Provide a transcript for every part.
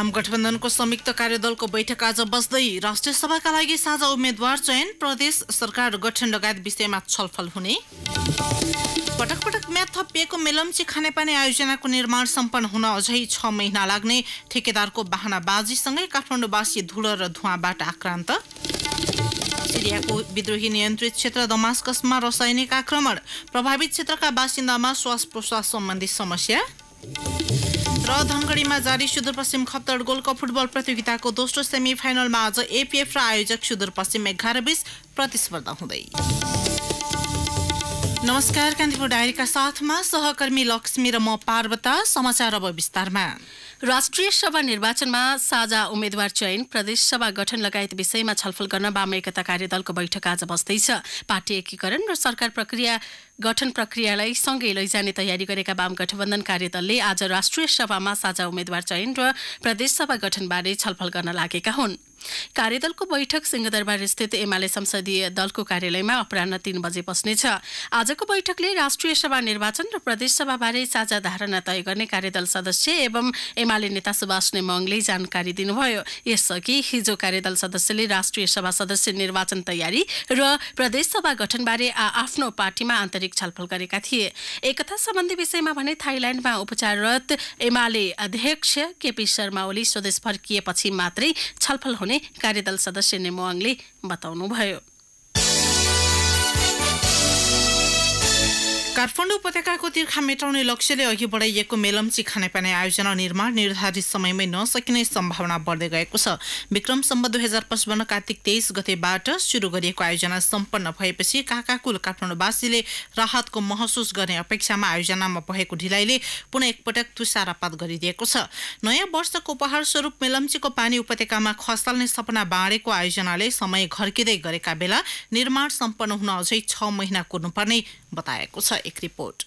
वाम गठबन्धनको संयुक्त कार्यदलको बैठक आज बस्दै राष्ट्रिय सभाका लागि साझा उम्मेद्वार चयन प्रदेश सरकार गठन लगायत विषयमा छलफल हुने पटक पटक म्याथ थपिएको मेलम्ची खानेपानी आयोजनाको निर्माण सम्पन्न हुन अझै छ महिना लाग्ने ठेकेदारको बाहनाबाजीसँगै काठमाडौँवासी धुलो र धुवाँबाट आक्रान्त सिरियाको विद्रोही नियन्त्रित क्षेत्र दमास्कसमा रसायनिक आक्रमण प्रभावित क्षेत्रका बासिन्दामा श्वास प्रश्वास सम्बन्धी समस्या र धनगढीमा जारी सुदूरपश्चिम खत्तर गोल्ड कप फुटबल प्रतियोगिताको दोस्रो सेमी फाइनलमा आज एपिएफ र आयोजक सुदूरपश्चिम एघार बिच प्रतिस्पर्धा हुँदै नमस्कार कान्तिपुर डायरीका साथमा सहकर्मी लक्ष्मी र म पार्वता समाचार अब विस्तारमा राष्ट्रिय सभा निर्वाचनमा साझा उम्मेद्वार चयन प्रदेश सभा गठन लगायत विषयमा छलफल गर्न वाम एकता कार्यदलको बैठक आज बस्दैछ पार्टी एकीकरण र सरकार प्रक्रिया गठन प्रक्रियालाई सँगै लैजाने तयारी गरेका वाम गठबन्धन कार्यदलले आज राष्ट्रिय सभामा साझा उम्मेद्वार चयन र प्रदेशसभा गठनबारे छलफल गर्न लागेका हुन् कार्यदलको बैठक सिंहदरबार स्थित एमाले संसदीय दलको कार्यालयमा अपरान्ह तीन बजे बस्नेछ आजको बैठकले राष्ट्रिय सभा निर्वाचन र प्रदेश प्रदेशसभाबारे साझा धारणा तय गर्ने कार्यदल सदस्य एवं एमाले नेता सुभाष नेमङले जानकारी दिनुभयो यसअघि हिजो कार्यदल सदस्यले राष्ट्रिय सभा सदस्य निर्वाचन तयारी र प्रदेश सभा गठनबारे आ आफ्नो पार्टीमा आन्तरिक छलफल गरेका थिए एकता सम्बन्धी विषयमा भने थाइल्याण्डमा उपचाररत एमाले अध्यक्ष केपी शर्मा ओली स्वदेश फर्किएपछि मात्रै छलफल हुने हुने कार्यदल सदस्य नेमोवाङले बताउनुभयो काठमाडौँ उपत्यकाको तिर्खा मेटाउने लक्ष्यले अघि बढाइएको मेलम्ची खानेपानी आयोजना निर्माण निर्धारित समयमै नसकिने सम्भावना बढ्दै गएको छ विक्रमसम्म दुई हजार पचपन्न कार्तिक तेइस गतेबाट सुरु गरिएको आयोजना सम्पन्न भएपछि काकाकुल काठमाडौँवासीले राहतको महसुस गर्ने अपेक्षामा आयोजनामा भएको ढिलाइले पुनः एकपटक तुषारापात गरिदिएको छ नयाँ वर्षको उपहार स्वरूप मेलम्चीको पानी उपत्यकामा खसाल्ने सपना बाँडेको आयोजनाले समय घर्किँदै गरेका बेला निर्माण सम्पन्न हुन अझै छ महिना कुर्नुपर्ने बताएको छ एक रिपोर्ट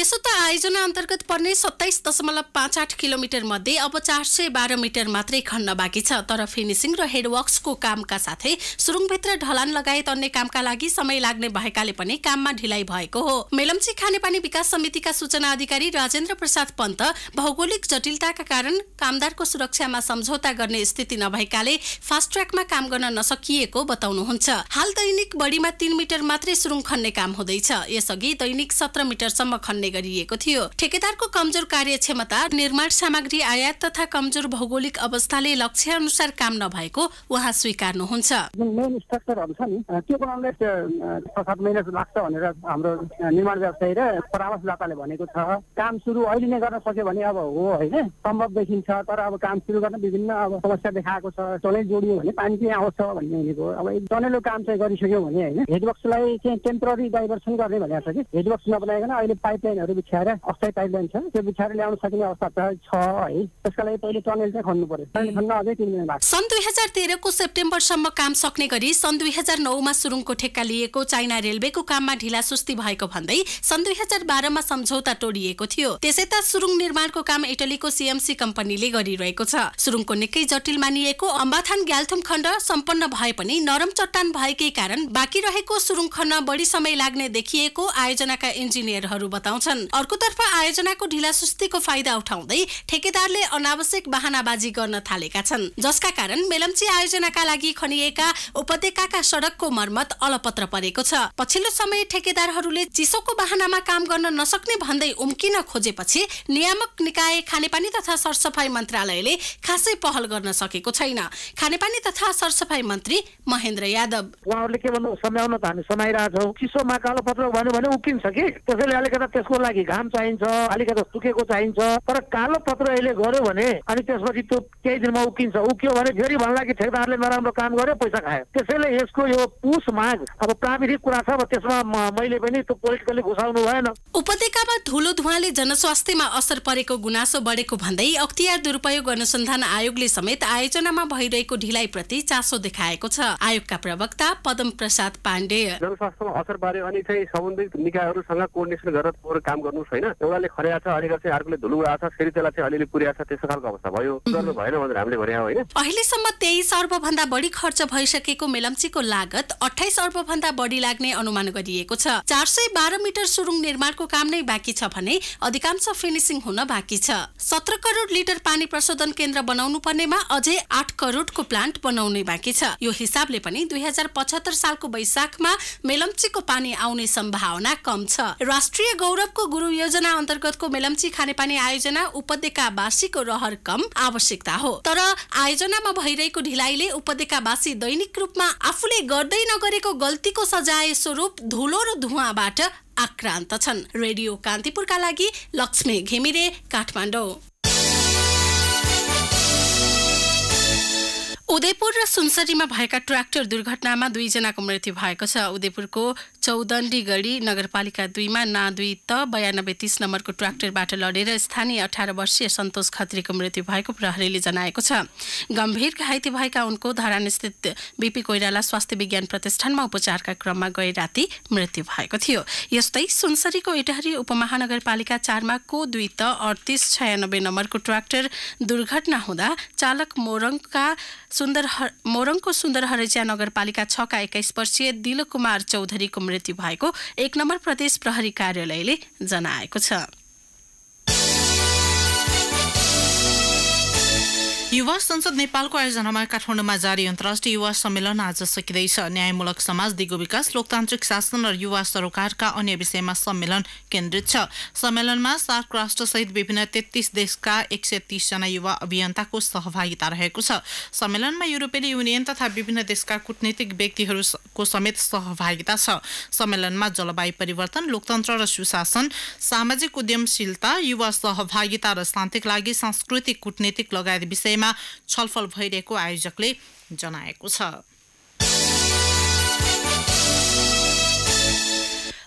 त्यसो त आयोजना अन्तर्गत पर्ने सत्ताइस दशमलव पाँच आठ किलोमिटर मध्ये अब चार सय बाह्र मिटर मात्रै खन्न बाँकी छ तर फिनिसिङ र हेडवर्क्सको कामका साथै सुरुङभित्र ढलान लगायत अन्य कामका लागि समय लाग्ने भएकाले पनि काममा ढिलाइ भएको हो मेलम्ची खानेपानी विकास समितिका सूचना अधिकारी राजेन्द्र प्रसाद पन्त भौगोलिक जटिलताका कारण कामदारको सुरक्षामा सम्झौता गर्ने स्थिति नभएकाले फास्ट ट्र्याकमा काम गर्न नसकिएको बताउनुहुन्छ हाल दैनिक बढीमा तीन मिटर मात्रै सुरुङ खन्ने काम हुँदैछ यसअघि दैनिक सत्र मिटरसम्म खन्ने गरिएको थियो ठेकेदारको कमजोर कार्यक्षमता निर्माण सामग्री आयात तथा कमजोर भौगोलिक अवस्थाले लक्ष्य अनुसार काम नभएको उहाँ स्वीकार्नुहुन्छ मेन छ सुरु अहिले नै गर्न सक्यो भने अब सम्भव तर अब काम सुरु गर्न विभिन्न अब समस्या देखाएको छ जोडियो भने पानी चाहिँ आउँछ भन्ने अब काम चाहिँ गरिसक्यो भने होइन गर्ने भनेको छ हेडवर्क्स नबनाइकन अहिले पाइपलाइन लाइनहरू बिछ्याएर अस्थायी पाइपलाइन छ त्यो बिछ्याएर ल्याउन सकिने अवस्था छ है त्यसका लागि पहिले टनेल चाहिँ खन्नु पर्यो टनेल खन्न अझै तिन महिना लाग्छ सन् दुई हजार तेह्रको सेप्टेम्बरसम्म काम सक्ने गरी सन् दुई हजार नौमा सुरुङको ठेक्का लिएको चाइना रेलवेको काममा ढिला सुस्ती भएको भन्दै सन् दुई हजार बाह्रमा सम्झौता तोडिएको थियो त्यसै त सुरुङ निर्माणको काम इटलीको सिएमसी कम्पनीले गरिरहेको छ सुरुङको निकै जटिल मानिएको अम्बाथान ग्याल्थुम खण्ड सम्पन्न भए पनि नरम चट्टान भएकै कारण बाँकी रहेको सुरुङ खन्न बढी समय लाग्ने देखिएको आयोजनाका इन्जिनियरहरू बताउँछ छन् अर्कोतर्फ आयोजनाको ढिलासुस्तीको फाइदा उठाउँदै ठेकेदारले अनावश्यक वाहनाबाजी गर्न थालेका छन् जसका कारण मेलम्ची आयोजनाका लागि खनिएका उपत्यकाका सडकको मर्मत अलपत्र परेको छ पछिल्लो समय ठेकेदारहरूले चिसोको वाहनामा काम गर्न नसक्ने भन्दै उम्किन खोजेपछि नियामक निकाय खानेपानी तथा सरसफाई मन्त्रालयले खासै पहल गर्न सकेको छैन खानेपानी तथा सरसफाई मन्त्री महेन्द्र यादव उहाँहरूले के भन्नु समयाउन त हामी समाइरहेछौँ चिसोमा कालो पत्र भन्यो भने उक्किन्छ कि त्यसैले अलिकता त्यसको लागि घाम चाहिन्छ अलिकति सुकेको चाहिन्छ तर कालो पत्र अहिले गर्यो भने अनि त्यसपछि त्यो केही दिनमा उकिन्छ उक्यो भने फेरि भन्ला कि ठेकदारले नराम्रो काम गर्यो पैसा खायो त्यसैले यसको यो पुस माग अब प्राविधिक कुरा छ अब त्यसमा मैले पनि त्यो पोलिटिकली घुसाउनु भएन उपत्यकामा धुलो धुवाले जनस्वास्थ्यमा असर परेको गुनासो बढेको भन्दै अख्तियार दुरुपयोग अनुसन्धान आयोगले समेत आयोजनामा भइरहेको ढिलाइप्रति चासो देखाएको छ आयोगका प्रवक्ता पदम प्रसाद पाण्डे जनस्वास्थ्यमा असर पार्यो अनि चाहिँ सम्बन्धित निकायहरूसँग कोर्डिनेसन गरेर राम्रो काम गर्नुहोस् होइन एउटाले खरेको छ अलिक चाहिँ अर्कोले धुलु गएको छ फेरि त्यसलाई चाहिँ अलिअलि पुर्याएको छ त्यस्तो खालको अवस्था भयो गर्नु भएन भनेर हामीले भने होइन अहिलेसम्म तेइस अर्बभन्दा बढी खर्च भइसकेको मेलम्चीको लागत अठाइस अर्बभन्दा बढी लाग्ने अनुमान गरिएको छ चार सय बाह्र मिटर सुरुङ निर्माणको काम नै बाँकी छ भने अधिकांश फिनिसिङ हुन बाँकी छ सत्र करोड लिटर पानी प्रशोधन केन्द्र बनाउनु पर्नेमा अझै आठ करोडको प्लान्ट बनाउने बाँकी छ यो हिसाबले पनि दुई हजार पचहत्तर सालको वैशाखमा मेलम्चीको पानी आउने सम्भावना कम छ राष्ट्रिय गौरव पटकको गुरु योजना अन्तर्गतको मेलम्ची खानेपानी आयोजना उपत्यकावासीको रहर कम आवश्यकता हो तर आयोजनामा भइरहेको ढिलाइले उपत्यकावासी दैनिक रूपमा आफूले गर्दै नगरेको गल्तीको सजाय स्वरूप धुलो र धुवाबाट आक्रान्त छन् रेडियो कान्तिपुरका लागि लक्ष्मी घिमिरे काठमाडौँ उदयपुर र सुनसरीमा भएका ट्र्याक्टर दुर्घटनामा दुईजनाको मृत्यु भएको छ उदयपुरको चौदण्डी गढी नगरपालिका दुईमा ना दुई त बयानब्बे तिस नम्बरको ट्र्याक्टरबाट लडेर स्थानीय अठार वर्षीय सन्तोष खत्रीको मृत्यु भएको प्रहरीले जनाएको छ गम्भीर घाइते भएका उनको धरानस्थित बिपी कोइराला स्वास्थ्य विज्ञान प्रतिष्ठानमा उपचारका क्रममा गए राति मृत्यु भएको थियो यस्तै सुनसरीको इटहरी उपमहानगरपालिका चारमा को दुई त अडतिस छयानब्बे नम्बरको ट्र्याक्टर दुर्घटना हुँदा चालक मोरङका सुन्दर मोरङको सुन्दर हरैचिया नगरपालिका छका एक्काइस वर्षीय दिल कुमार चौधरीको मृत्यु भएको एक नम्बर प्रदेश प्रहरी कार्यालयले जनाएको छ युवा संसद नेपालको आयोजनामा काठमाडौँमा जारी अन्तर्राष्ट्रिय युवा सम्मेलन आज सकिँदैछ न्यायमूलक समाज दिगो विकास लोकतान्त्रिक शासन र युवा सरोकारका अन्य विषयमा सम्मेलन केन्द्रित छ सम्मेलनमा सार्क राष्ट्रसहित विभिन्न तेत्तिस देशका एक सय तिसजना युवा अभियन्ताको सहभागिता रहेको छ सम्मेलनमा युरोपेली युनियन तथा विभिन्न देशका कुटनीतिक व्यक्तिहरूको समेत सहभागिता छ सम्मेलनमा जलवायु परिवर्तन लोकतन्त्र र सुशासन सामाजिक उद्यमशीलता युवा सहभागिता र शान्तिका लागि सांस्कृतिक कुटनीतिक लगायत विषयमा छलफल भइरहेको आयोजकले जनाएको छ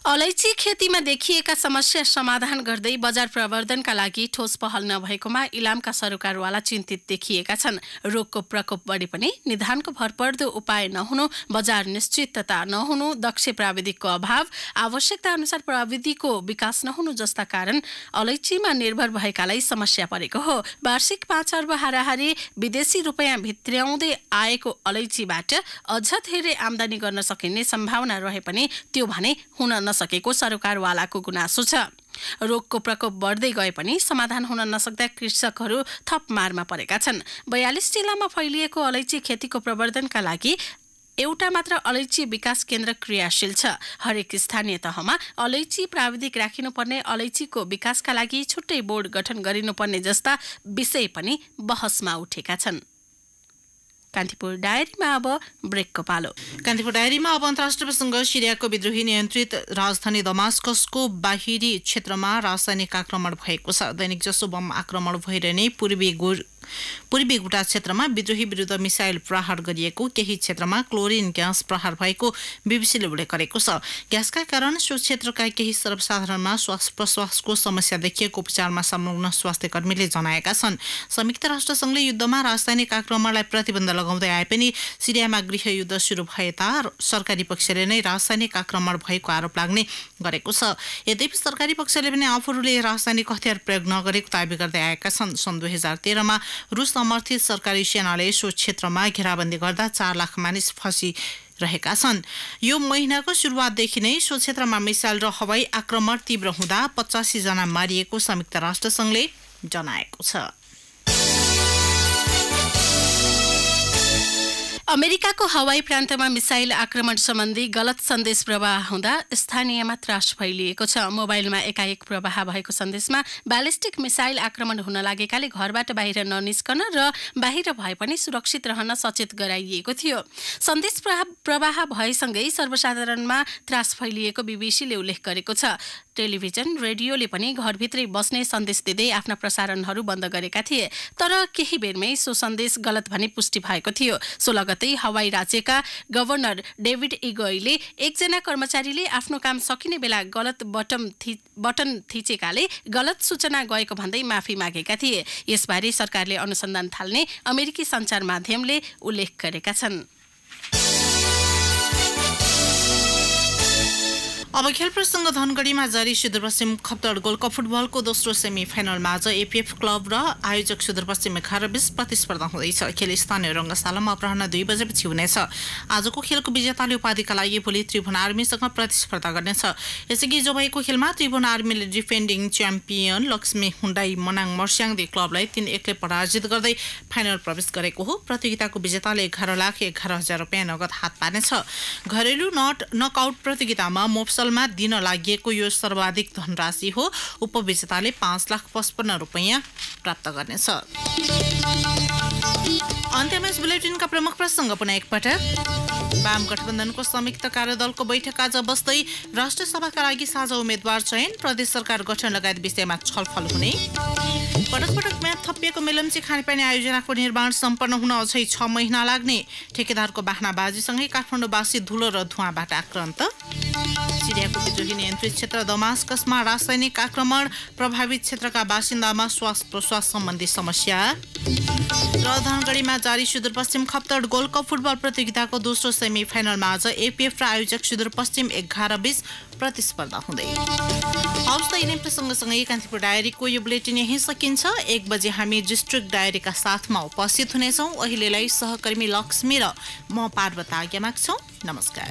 अलैची खेतीमा देखिएका समस्या समाधान गर्दै बजार प्रवर्धनका लागि ठोस पहल नभएकोमा इलामका सरकारवाला चिन्तित देखिएका छन् रोगको प्रकोप बढे पनि निधानको भरपर्दो उपाय नहुनु बजार निश्चितता नहुनु दक्ष प्राविधिकको अभाव आवश्यकता अनुसार प्रविधिको विकास नहुनु जस्ता कारण अलैचीमा निर्भर भएकालाई समस्या परेको हो वार्षिक पाँच अर्ब हाराहारी विदेशी रुपियाँ भित्र्याउँदै आएको अलैचीबाट अझ धेरै आमदानी गर्न सकिने सम्भावना रहे पनि त्यो भने हुन नसकेको सरकारवालाको गुनासो छ रोगको प्रकोप बढ्दै गए पनि समाधान हुन नसक्दा कृषकहरू थप मारमा परेका छन् बयालिस जिल्लामा फैलिएको अलैची खेतीको प्रवर्धनका लागि एउटा मात्र अलैची विकास केन्द्र क्रियाशील छ हरेक स्थानीय तहमा अलैची प्राविधिक राखिनुपर्ने अलैचीको विकासका लागि छुट्टै बोर्ड गठन गरिनुपर्ने जस्ता विषय पनि बहसमा उठेका छन् कान्तिपुर डायरीमा अब ब्रेकको पालो कान्तिपुर डायरीमा अब अन्तर्राष्ट्रिय प्रसङ्ग सिरियाको विद्रोही नियन्त्रित राजधानी दमास्कसको बाहिरी क्षेत्रमा रासायनिक आक्रमण भएको छ दैनिक जसो बम आक्रमण भइरहने पूर्वी पूर्वी गुटा क्षेत्रमा विद्रोही विरुद्ध मिसाइल प्रहार गरिएको केही क्षेत्रमा क्लोरिन ग्यास प्रहार भएको बीबीसीले उल्लेख गरेको छ ग्यासका कारण सो क्षेत्रका केही सर्वसाधारणमा श्वास प्रश्वासको समस्या देखिएको उपचारमा संलग्न स्वास्थ्य कर्मीले जनाएका छन् संयुक्त राष्ट्रसङ्घले युद्धमा रासायनिक आक्रमणलाई प्रतिबन्ध लगाउँदै आए पनि सिरियामा गृह युद्ध सुरु भएता सरकारी पक्षले नै रासायनिक आक्रमण भएको आरोप लाग्ने गरेको छ यद्यपि सरकारी पक्षले पनि आफूहरूले रासायनिक हतियार प्रयोग नगरेको दावी गर्दै आएका छन् सन् दुई हजार तेह्रमा रुस समर्थित सरकारी सेनाले सो क्षेत्रमा घेराबन्दी गर्दा चार लाख मानिस फँसी रहेका छन् यो महिनाको सुरुवातदेखि नै सो क्षेत्रमा मिसाइल र हवाई आक्रमण तीव्र हुँदा जना मारिएको संयुक्त राष्ट्रसङ्घले जनाएको छ अमेरिकाको हवाई प्रान्तमा मिसाइल आक्रमण सम्बन्धी गलत सन्देश प्रवाह हुँदा स्थानीयमा त्रास फैलिएको छ मोबाइलमा एकाएक प्रवाह भएको सन्देशमा ब्यालिस्टिक मिसाइल आक्रमण हुन लागेकाले घरबाट बाहिर ननिस्कन र बाहिर भए पनि सुरक्षित रहन सचेत गराइएको थियो सन्देश प्रवाह भएसँगै सर्वसाधारणमा त्रास फैलिएको बिबिसीले उल्लेख गरेको छ टेलिभिजन रेडियोले पनि घरभित्रै बस्ने सन्देश दिँदै आफ्ना प्रसारणहरू बन्द गरेका थिए तर केही बेरमै सो सन्देश गलत भने पुष्टि भएको थियो सोह्र गते हवाई राज्यका गभर्नर डेभिड इगोईले एकजना कर्मचारीले आफ्नो काम सकिने बेला गलत बटन बटन थिचेकाले गलत सूचना गएको भन्दै माफी मागेका थिए यसबारे सरकारले अनुसन्धान थाल्ने अमेरिकी सञ्चार माध्यमले उल्लेख गरेका छन् अब खेल प्रसङ्ग धनगढीमा जारी सुदूरपश्चिम खप्तड गोल्ड कप फुटबलको दोस्रो सेमी फाइनलमा आज एपिएफ क्लब र आयोजक सुदूरपश्चिम एघार बिच प्रतिस्पर्धा हुँदैछ खेल स्थानीय रङ्गशालामा अपराह दुई बजेपछि हुनेछ आजको खेलको विजेताले उपाधिका लागि भोलि त्रिभुवन आर्मीसँग प्रतिस्पर्धा गर्नेछ यसअघि हिजो भएको खेलमा त्रिभुवन आर्मीले defending champion Laxmi Hyundai Manang Marsyangdi क्लबलाई तिन एकले पराजित गर्दै फाइनल प्रवेश गरेको हो प्रतियोगिताको विजेताले एघार लाख एघार हजार रुपियाँ नगद हात पार्नेछ घरेलु नट नकआउट प्रतियोगितामा मोप्स पसलमा दिन लागि यो सर्वाधिक धनराशि हो उपविजेताले पाँच लाख पचपन्न रुपियाँ प्राप्त गर्नेछ बुलेटिनका प्रमुख प्रसङ्ग पुनः एकपटक वाम गठबन्धनको संयुक्त कार्यदलको बैठक आज बस्दै राष्ट्रिय सभाका लागि साझा उम्मेद्वार चयन प्रदेश सरकार गठन लगायत विषयमा छलफल हुने पटक पटकमा थपिएको मेलम्ची खानेपानी आयोजनाको निर्माण सम्पन्न हुन अझै छ महिना लाग्ने ठेकेदारको बाहनाबाजीसँगै काठमाडौँवासी धुलो र धुवाँबाट आक्रान्त चिडियाको बिजुली नियन्त्रित क्षेत्र दमास्कसमा रासायनिक आक्रमण प्रभावित क्षेत्रका बासिन्दामा श्वास प्रश्वास सम्बन्धी समस्या र धनगढीमा जारी Sudurpashchim Khaptad gold cup football प्रतियोगिताको दोस्रो सेमी फाइनलमा आज एपिएफ र आयोजक सुदूरपश्चिम एघार बीच प्रतिस्पर्धा हुँदै त यिनै प्रसङ्गसँगै कान्तिपुर डायरीको यो बुलेटिन यहीँ सकिन्छ एक बजे हामी डिस्ट्रिक्ट डायरीका साथमा उपस्थित हुनेछौँ अहिलेलाई सहकर्मी लक्ष्मी र म पार्वता आज्ञा माग्छौँ नमस्कार